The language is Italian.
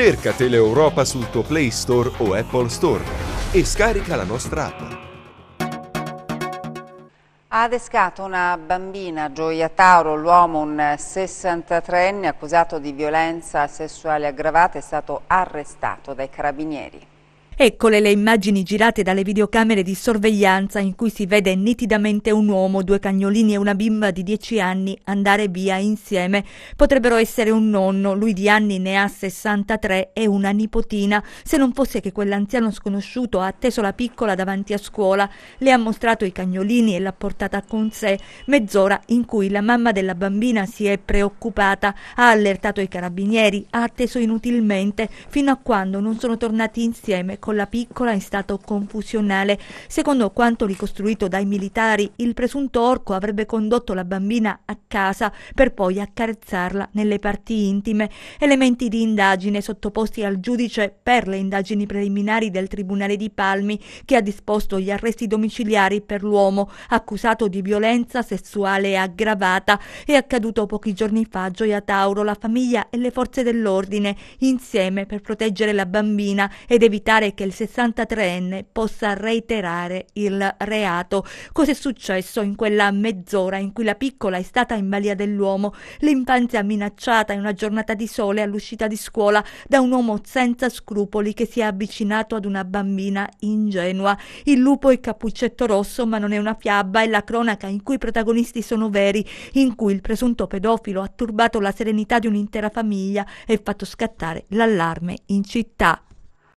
Cerca Teleeuropa sul tuo Play Store o Apple Store e scarica la nostra app. Ha adescato una bambina, Gioia Tauro, l'uomo, un 63enne, accusato di violenza sessuale aggravata, è stato arrestato dai carabinieri. Eccole le immagini girate dalle videocamere di sorveglianza in cui si vede nitidamente un uomo, due cagnolini e una bimba di 10 anni andare via insieme. Potrebbero essere un nonno, lui di anni ne ha 63 e una nipotina, se non fosse che quell'anziano sconosciuto ha atteso la piccola davanti a scuola, le ha mostrato i cagnolini e l'ha portata con sé, mezz'ora in cui la mamma della bambina si è preoccupata, ha allertato i carabinieri, ha atteso inutilmente fino a quando non sono tornati insieme con la piccola in stato confusionale. Secondo quanto ricostruito dai militari, il presunto orco avrebbe condotto la bambina a casa per poi accarezzarla nelle parti intime. Elementi di indagine sottoposti al giudice per le indagini preliminari del Tribunale di Palmi, che ha disposto gli arresti domiciliari per l'uomo accusato di violenza sessuale aggravata. È accaduto pochi giorni fa a Gioia Tauro. La famiglia e le forze dell'ordine insieme per proteggere la bambina ed evitare che il 63enne possa reiterare il reato. Cos'è successo in quella mezz'ora in cui la piccola è stata in balia dell'uomo, l'infanzia minacciata in una giornata di sole all'uscita di scuola da un uomo senza scrupoli che si è avvicinato ad una bambina ingenua. Il lupo e Cappuccetto Rosso, ma non è una fiaba, è la cronaca in cui i protagonisti sono veri, in cui il presunto pedofilo ha turbato la serenità di un'intera famiglia e fatto scattare l'allarme in città.